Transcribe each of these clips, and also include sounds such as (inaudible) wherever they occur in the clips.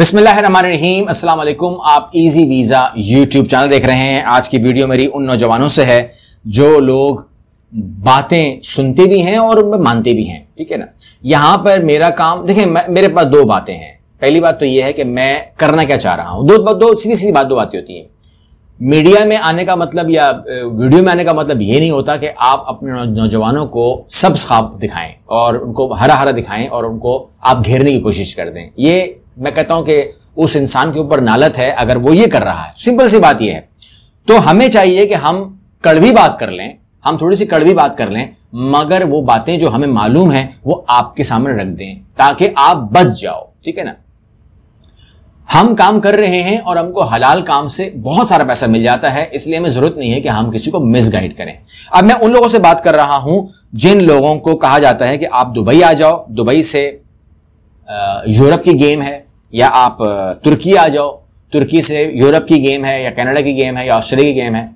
बिस्मिल्लाहिर्रहमानिर्रहीम अस्सलाम वालेकुम आप इजी वीज़ा यूट्यूब चैनल देख रहे हैं आज की वीडियो मेरी उन नौजवानों से है जो लोग बातें सुनते भी हैं और मानते भी हैं ठीक है ना यहाँ पर मेरा काम देखें मेरे पास दो बातें हैं पहली बात तो यह है कि मैं करना क्या चाह रहा हूँ दो दो सीधी सीधी बात दो बातें होती हैं मीडिया में आने का मतलब या वीडियो में आने का मतलब ये नहीं होता कि आप अपने नौजवानों को सब्ज खाब दिखाएं और उनको हरा हरा दिखाएं और उनको आप घेरने की कोशिश कर दें ये मैं कहता हूं कि उस इंसान के ऊपर नालत है अगर वो ये कर रहा है सिंपल सी बात यह है तो हमें चाहिए कि हम कड़वी बात कर लें हम थोड़ी सी कड़वी बात कर लें मगर वो बातें जो हमें मालूम है वो आपके सामने रख दें ताकि आप बच जाओ ठीक है ना हम काम कर रहे हैं और हमको हलाल काम से बहुत सारा पैसा मिल जाता है इसलिए हमें जरूरत नहीं है कि हम किसी को मिसगाइड करें अब मैं उन लोगों से बात कर रहा हूं जिन लोगों को कहा जाता है कि आप दुबई आ जाओ दुबई से यूरोप की गेम है या आप तुर्की आ जाओ तुर्की से यूरोप की गेम है या कनाडा की गेम है या ऑस्ट्रेलिया की गेम है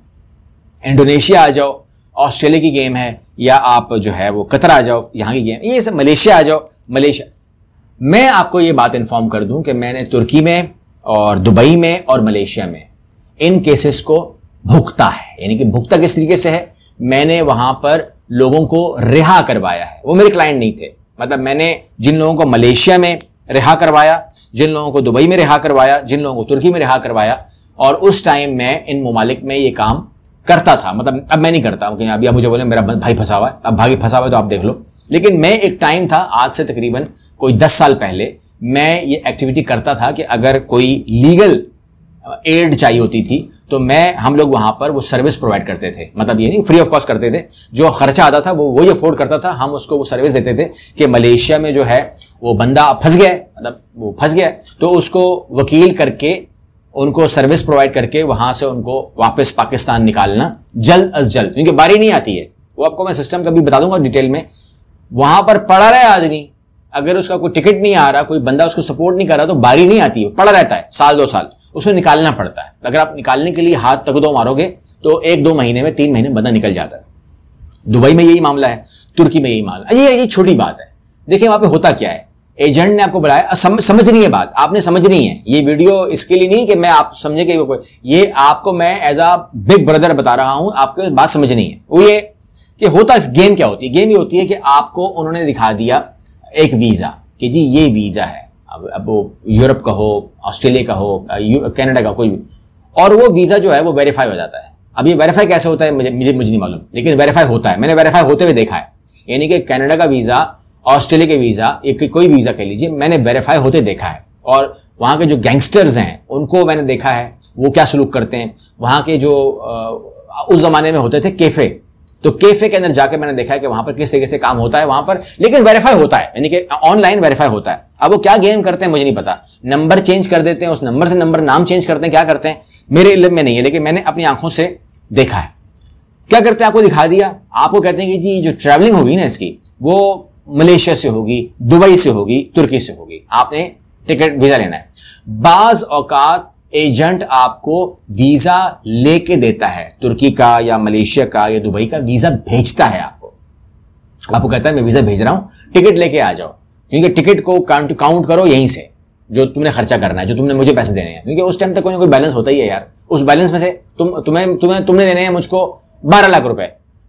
इंडोनेशिया आ जाओ ऑस्ट्रेलिया की गेम है या आप जो है वो कतर आ जाओ यहाँ की गेम ये सब मलेशिया आ जाओ मलेशिया मैं आपको ये बात इन्फॉर्म कर दूं कि मैंने तुर्की में और दुबई में और मलेशिया में इन केसेस को भुगता है यानी कि भुगता किस तरीके से है मैंने वहां पर लोगों को रिहा करवाया है वो मेरे क्लाइंट नहीं थे मतलब मैंने जिन लोगों को मलेशिया में रिहा करवाया जिन लोगों को दुबई में रिहा करवाया जिन लोगों को तुर्की में रिहा करवाया और उस टाइम मैं इन ममालिक में ये काम करता था मतलब अब मैं नहीं करता हूँ अभी आप मुझे बोले मेरा भाई फंसा हुआ है अब भाई फंसा हुआ है तो आप देख लो लेकिन मैं एक टाइम था आज से तकरीबन कोई दस साल पहले मैं ये एक्टिविटी करता था कि अगर कोई लीगल एड चाहिए होती थी तो मैं हम लोग वहां पर वो सर्विस प्रोवाइड करते थे मतलब ये नहीं फ्री ऑफ कॉस्ट करते थे जो खर्चा आता था वो वही अफोर्ड करता था हम उसको वो सर्विस देते थे कि मलेशिया में जो है वो बंदा फंस गया मतलब वो फंस गया तो उसको वकील करके उनको सर्विस प्रोवाइड करके वहां से उनको वापस पाकिस्तान निकालना जल्द अज जल्द क्योंकि बारी नहीं आती है वो आपको मैं सिस्टम कभी बता दूंगा डिटेल में वहां पर पड़ा रहा है आदमी अगर उसका कोई टिकट नहीं आ रहा कोई बंदा उसको सपोर्ट नहीं कर रहा तो बारी नहीं आती है पड़ा रहता है साल दो साल उसको निकालना पड़ता है अगर आप निकालने के लिए हाथ तक दो मारोगे तो एक दो महीने में तीन महीने में बंदा निकल जाता है दुबई में यही मामला है तुर्की में यही मामला ये ये छोटी बात है देखिए वहां पे होता क्या है एजेंट ने आपको बुलाया सम, समझ नहीं है बात आपने समझ नहीं है ये वीडियो इसके लिए नहीं कि मैं आप समझे कि ये आपको मैं एज अ बिग ब्रदर बता रहा हूं आपको बात समझ नहीं है वो ये कि होता गेम क्या होती है गेम ये होती है कि आपको उन्होंने दिखा दिया एक वीज़ा कि जी ये वीज़ा है अब वो यूरोप का हो ऑस्ट्रेलिया का हो कनाडा का कोई भी और वो वीज़ा जो है वो वेरीफाई हो जाता है अब ये वेरीफाई कैसे होता है मुझे मुझे मुझे नहीं मालूम लेकिन वेरीफाई होता है मैंने वेरीफाई होते हुए देखा है यानी कि कनाडा का वीज़ा ऑस्ट्रेलिया के वीज़ा एक कोई भी वीज़ा कह लीजिए मैंने वेरीफाई होते देखा है और वहाँ के जो गैंगस्टर्स हैं उनको मैंने देखा है वो क्या सलूक करते हैं वहाँ के जो उस ज़माने में होते थे कैफे तो केफे के अंदर जाकर मैंने देखा है कि वहां पर किस तरीके से काम होता है वहां पर लेकिन वेरीफाई होता है यानी कि ऑनलाइन वेरीफाई होता है अब वो क्या गेम करते हैं मुझे नहीं पता नंबर चेंज कर देते हैं उस नंबर से नंबर नाम चेंज करते हैं क्या करते हैं मेरे इलम में नहीं है लेकिन मैंने अपनी आंखों से देखा है क्या करते हैं आपको दिखा दिया आपको कहते हैं कि जी जो ट्रैवलिंग होगी ना इसकी वो मलेशिया से होगी दुबई से होगी तुर्की से होगी आपने टिकट वीजा लेना है बाज औकात एजेंट आपको वीजा लेके देता है तुर्की का या मलेशिया का या दुबई का वीजा भेजता है आपको आपको कहता है मैं वीजा भेज रहा हूं टिकट लेके आ जाओ क्योंकि टिकट को काउंट काउंट करो यहीं से जो तुमने खर्चा करना है जो तुमने मुझे पैसे देने हैं क्योंकि उस टाइम तक कोई ना कोई बैलेंस होता ही है यार उस बैलेंस में से तुम तुम्हें तुम्हें तुमने देने हैं मुझको बारह लाख रुपए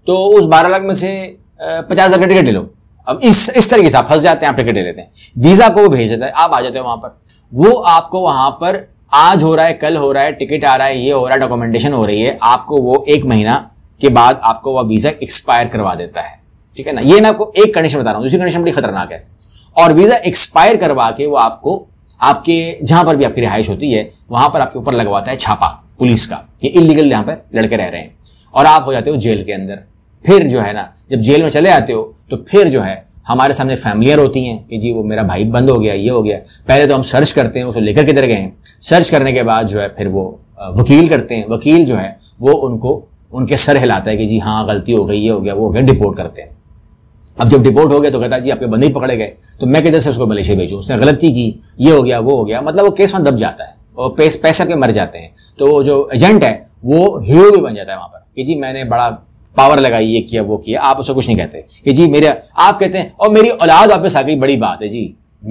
तो उस बारह लाख में से पचास हजार का टिकट ले लो अब इस इस तरीके से आप फंस जाते हैं आप टिकट ले लेते हैं वीजा को भेज देता है आप आ जाते हो वहां पर वो आपको वहां पर आज हो रहा है कल हो रहा है टिकट आ रहा है ये हो रहा है डॉक्यूमेंटेशन हो रही है आपको वो एक महीना के बाद आपको वह वीजा एक्सपायर करवा देता है ठीक है ना ये ना आपको एक कंडीशन बता रहा हूं दूसरी कंडीशन बड़ी खतरनाक है और वीजा एक्सपायर करवा के वो आपको आपके जहां पर भी आपकी रिहाइश होती है वहां पर आपके ऊपर लगवाता है छापा पुलिस का ये इलीगल यहां पर लड़के रह रहे हैं और आप हो जाते हो जेल के अंदर फिर जो है ना जब जेल में चले आते हो तो फिर जो है हमारे सामने फैमिलियर होती हैं कि जी वो मेरा भाई बंद हो गया ये हो गया पहले तो हम सर्च करते हैं उसको लेकर किधर गए सर्च करने के बाद जो है फिर वो वकील करते हैं वकील जो है वो उनको उनके सर हिलाता है कि जी हाँ गलती हो गई ये हो गया वो हो गया डिपोर्ट करते हैं अब जब डिपोर्ट हो गया तो कहता है जी आपके बंदे ही पकड़े गए तो मैं किधर से उसको मलेशिया भेजूँ उसने गलती की ये हो गया वो हो गया मतलब वो केस वहाँ दब जाता है और पैसा के मर जाते हैं तो वो जो एजेंट है वो हीरो भी बन जाता है वहाँ पर कि जी मैंने बड़ा पावर लगाई ये किया वो किया आप उसको कुछ नहीं कहते कि जी मेरे आप कहते हैं और मेरी औलाद वापस आ गई बड़ी बात है जी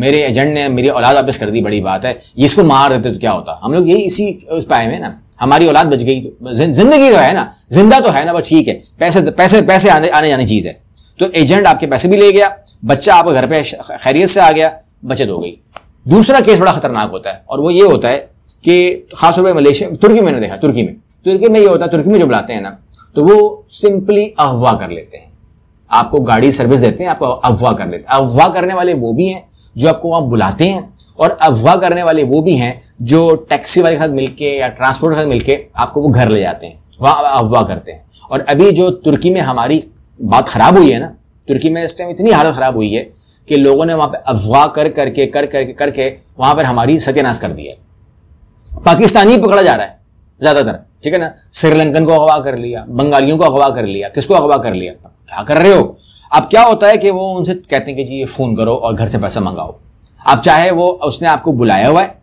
मेरे एजेंट ने मेरी औलाद वापस कर दी बड़ी बात है ये इसको मार देते तो क्या होता हम लोग यही इसी उस पाए में ना हमारी औलाद बच गई जिंदगी तो है ना जिंदा तो है ना बस ठीक है पैसे पैसे पैसे आने आने जाने चीज़ है तो एजेंट आपके पैसे भी ले गया बच्चा आपके घर पे खैरियत से आ गया बचत हो गई दूसरा केस बड़ा खतरनाक होता है और वो ये होता है कि खासतौर पर मलेशिया तुर्की में देखा तुर्की में तुर्की में ये होता है तुर्की में जो बुलाते हैं ना तो वो सिंपली अफवाह कर लेते हैं आपको गाड़ी सर्विस देते हैं आपको अफवाह कर लेते हैं अफवाह करने वाले वो भी हैं जो आपको वहां बुलाते हैं और अफवाह करने वाले वो भी हैं जो टैक्सी वाले के साथ मिलके या ट्रांसपोर्ट के साथ मिलके आपको वो घर ले जाते हैं वहाँ अफवाह करते हैं और अभी जो तुर्की में हमारी बात खराब हुई है ना तुर्की में इस टाइम इतनी हालत खराब हुई है कि लोगों ने वहाँ पर अफवाह कर करके कर करके करके वहां पर हमारी सत्यानाश कर दी है पाकिस्तानी पकड़ा जा रहा है ज़्यादातर ठीक है ना श्रीलंकन को अगवा कर लिया बंगालियों को अगवा कर लिया किसको अगवा कर लिया क्या कर रहे हो अब क्या होता है कि वो उनसे कहते हैं कि जी ये फ़ोन करो और घर से पैसा मंगाओ अब चाहे वो उसने आपको बुलाया हुआ है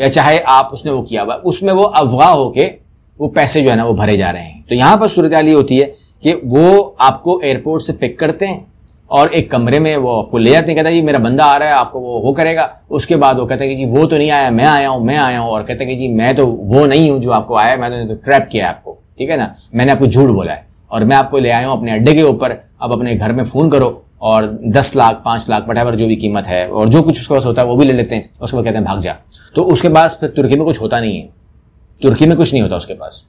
या चाहे आप उसने वो किया हुआ है उसमें वो अफवाह होके वो पैसे जो है ना वो भरे जा रहे हैं तो यहां पर सूरत होती है कि वो आपको एयरपोर्ट से पिक करते हैं और एक कमरे में वो आपको ले जाते हैं कहता है जी मेरा बंदा आ रहा है आपको वो वो करेगा उसके बाद वो कहता है कि जी वो तो नहीं आया मैं आया हूँ मैं आया हूँ और कहता है कि जी मैं तो वो नहीं हूँ जो आपको आया मैंने तो ट्रैप किया है आपको ठीक है ना मैंने आपको झूठ बोला है और मैं आपको ले आया हूँ अपने अड्डे के ऊपर अब अपने घर में फ़ोन करो और दस लाख पाँच लाख वटावर जो भी कीमत है और जो कुछ उसके पास होता है वो भी ले लेते हैं उसके बाद कहते हैं भाग जा तो उसके पास फिर तुर्की में कुछ होता नहीं है तुर्की में कुछ नहीं होता उसके पास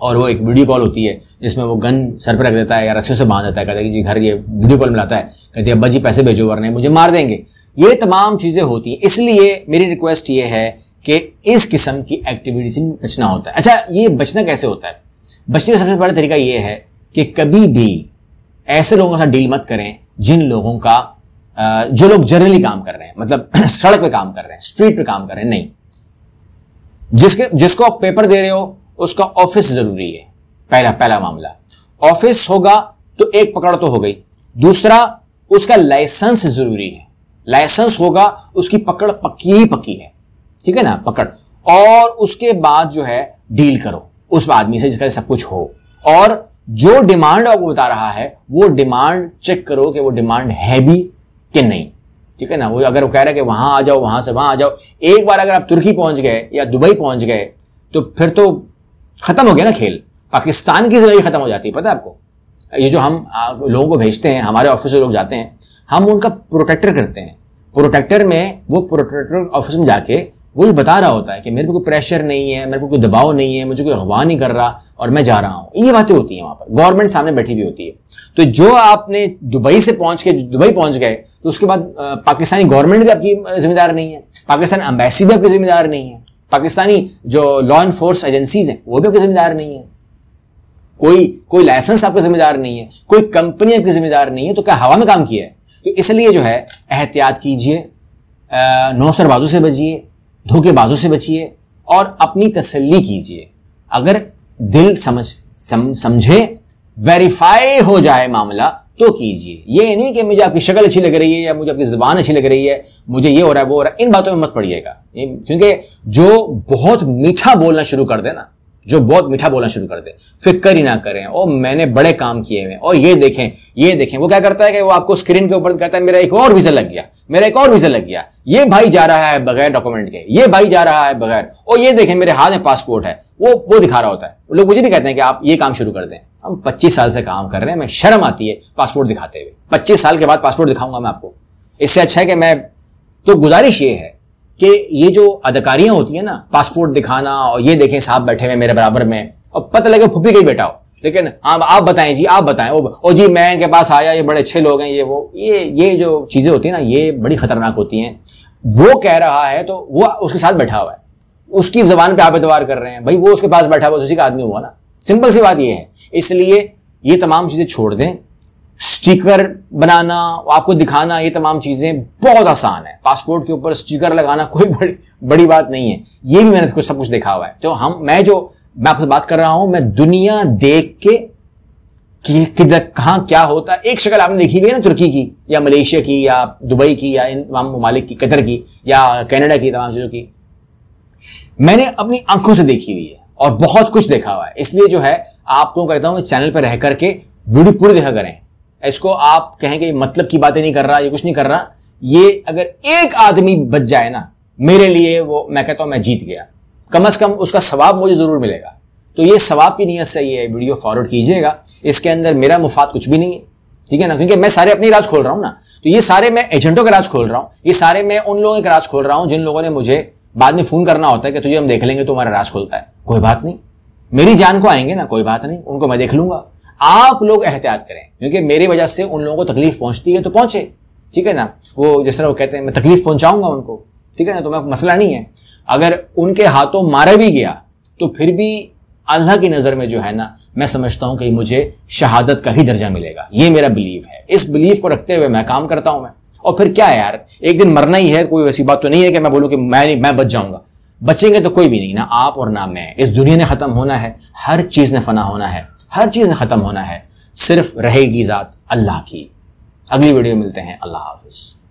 और वो एक वीडियो कॉल होती है जिसमें वो गन सर पर रख देता है या रस्सी से बांध देता है कहता है कि जी घर ये वीडियो कॉल मिलाता है कहते हैं अब्बा जी पैसे भेजो वरना मुझे मार देंगे ये तमाम चीज़ें होती हैं इसलिए मेरी रिक्वेस्ट ये है कि इस किस्म की एक्टिविटी से बचना होता है अच्छा ये बचना कैसे होता है बचने का सबसे बड़ा तरीका ये है कि कभी भी ऐसे लोगों का डील मत करें जिन लोगों का जो लोग जनरली काम कर रहे हैं मतलब (clears throat) सड़क पे काम कर रहे हैं स्ट्रीट पे काम कर रहे हैं नहीं जिसके जिसको आप पेपर दे रहे हो उसका ऑफिस जरूरी है पहला पहला मामला ऑफिस होगा तो एक पकड़ तो हो गई दूसरा उसका लाइसेंस जरूरी है लाइसेंस होगा उसकी पकड़ पक्की ही पक्की है ठीक है ना पकड़ और उसके बाद जो है डील करो उस आदमी से जिसका सब कुछ हो और जो डिमांड आपको बता रहा है वो डिमांड चेक करो कि वो डिमांड है भी कि नहीं ठीक है ना वो अगर वो कह रहा है कि वहां आ जाओ वहां से वहां आ जाओ एक बार अगर आप तुर्की पहुंच गए या दुबई पहुंच गए तो फिर तो खत्म हो गया ना खेल पाकिस्तान की जिम्मेदारी खत्म हो जाती है पता है आपको ये जो हम लोगों को भेजते हैं हमारे ऑफिस लोग जाते हैं हम उनका प्रोटेक्टर करते हैं प्रोटेक्टर में वो प्रोटेक्टर ऑफिस में जाके वो बता रहा होता है कि मेरे पे कोई प्रेशर नहीं है मेरे पे कोई दबाव नहीं है मुझे कोई अगवा नहीं कर रहा और मैं जा रहा हूँ ये बातें होती हैं वहाँ पर गवर्नमेंट सामने बैठी हुई होती है तो जो आपने दुबई से पहुंच के दुबई पहुंच गए तो उसके बाद पाकिस्तानी गवर्नमेंट भी आपकी जिम्मेदार नहीं है पाकिस्तान अम्बेसी भी आपकी जिम्मेदार नहीं है पाकिस्तानी जो लॉ इन्फोर्स एजेंसीज हैं वो भी आपके जिम्मेदार नहीं है कोई कोई लाइसेंस आपका जिम्मेदार नहीं है कोई कंपनी आपकी जिम्मेदार नहीं है तो क्या हवा में काम किया है तो इसलिए जो है एहतियात कीजिए नौसरबाजों से बचिए धोखेबाजों से बचिए और अपनी तसल्ली कीजिए अगर दिल समझ सम, समझे वेरीफाई हो जाए मामला तो कीजिए ये नहीं कि मुझे आपकी शक्ल अच्छी लग रही है या मुझे आपकी ज़बान अच्छी लग रही है मुझे ये हो रहा है वो हो रहा है इन बातों में मत पड़िएगा क्योंकि जो बहुत मीठा बोलना शुरू कर देना जो बहुत मीठा बोलना शुरू कर दे फिक्र ही ना करें और मैंने बड़े काम किए हुए और ये देखें ये देखें वो क्या करता है कि वो आपको स्क्रीन के ऊपर कहता है मेरा एक और वीज़ा लग गया मेरा एक और वीज़ा लग गया ये भाई जा रहा है बगैर डॉक्यूमेंट के ये भाई जा रहा है बगैर और ये देखें मेरे हाथ में पासपोर्ट है वो वो दिखा रहा होता है लोग मुझे भी कहते हैं कि आप ये काम शुरू कर दें हम 25 साल से काम कर रहे हैं मैं शर्म आती है पासपोर्ट दिखाते हुए 25 साल के बाद पासपोर्ट दिखाऊंगा मैं आपको इससे अच्छा है कि मैं तो गुजारिश ये है कि ये जो अधिकारियां होती है ना पासपोर्ट दिखाना और ये देखें साहब बैठे हुए मेरे बराबर में और पता लगे फुफी कहीं बैठा हो लेकिन आप हाँ, आप बताएं जी आप बताएं ओ, ओ जी मैं इनके पास आया ये बड़े अच्छे लोग हैं ये वो ये ये जो चीज़ें होती है ना ये बड़ी खतरनाक होती हैं वो कह रहा है तो वो उसके साथ बैठा हुआ है उसकी जबान पे आप इतवार कर रहे हैं भाई वो उसके पास बैठा हुआ उसी का आदमी हुआ ना सिंपल सी बात यह है इसलिए ये तमाम चीज़ें छोड़ दें स्टिकर बनाना आपको दिखाना ये तमाम चीज़ें बहुत आसान है पासपोर्ट के ऊपर स्टिकर लगाना कोई (laughs) बड़ी बड़ी बात नहीं है ये भी मैंने सब कुछ देखा हुआ है तो हम मैं जो मैं आपसे बात कर रहा हूं मैं दुनिया देख के कि किधर कहाँ क्या होता है एक शक्ल आपने देखी हुई है ना तुर्की की या मलेशिया की या दुबई की या इन तमाम ममालिक की कतर की या कनाडा की तमाम चीज़ों की मैंने अपनी आंखों से देखी हुई है और बहुत कुछ देखा हुआ है इसलिए जो है आप लोगों कहता हूं चैनल पर रह करके वीडियो पूरी देखा करें इसको आप कहेंगे मतलब की बातें नहीं कर रहा ये कुछ नहीं कर रहा ये अगर एक आदमी बच जाए ना मेरे लिए वो मैं कहता हूं मैं जीत गया कम से कम उसका सवाब मुझे ज़रूर मिलेगा तो ये सवाब की नीयत से ये वीडियो फॉरवर्ड कीजिएगा इसके अंदर मेरा मुफाद कुछ भी नहीं है ठीक है ना क्योंकि मैं सारे अपने राज खोल रहा हूं ना तो ये सारे मैं एजेंटों के राज खोल रहा हूं ये सारे मैं उन लोगों के राज खोल रहा हूं जिन लोगों ने मुझे बाद में फोन करना होता है कि तुझे हम देख लेंगे तो हमारा राज खुलता है कोई बात नहीं मेरी जान को आएंगे ना कोई बात नहीं उनको मैं देख लूंगा आप लोग एहतियात करें क्योंकि मेरी वजह से उन लोगों को तकलीफ पहुंचती है तो पहुंचे ठीक है ना वो जिस तरह वो कहते हैं मैं तकलीफ पहुंचाऊंगा उनको ठीक है ना तो मैं मसला नहीं है अगर उनके हाथों मारा भी गया तो फिर भी अल्लाह की नज़र में जो है ना मैं समझता हूं कि मुझे शहादत का ही दर्जा मिलेगा ये मेरा बिलीव है इस बिलीव को रखते हुए मैं काम करता हूँ मैं और फिर क्या है यार एक दिन मरना ही है कोई ऐसी बात तो नहीं है कि मैं बोलूं कि मैं नहीं मैं बच जाऊंगा बचेंगे तो कोई भी नहीं ना आप और ना मैं इस दुनिया ने ख़त्म होना है हर चीज़ ने फना होना है हर चीज़ ने ख़त्म होना है सिर्फ रहेगी ज़ात अल्लाह की अगली वीडियो मिलते हैं अल्लाह हाफिज़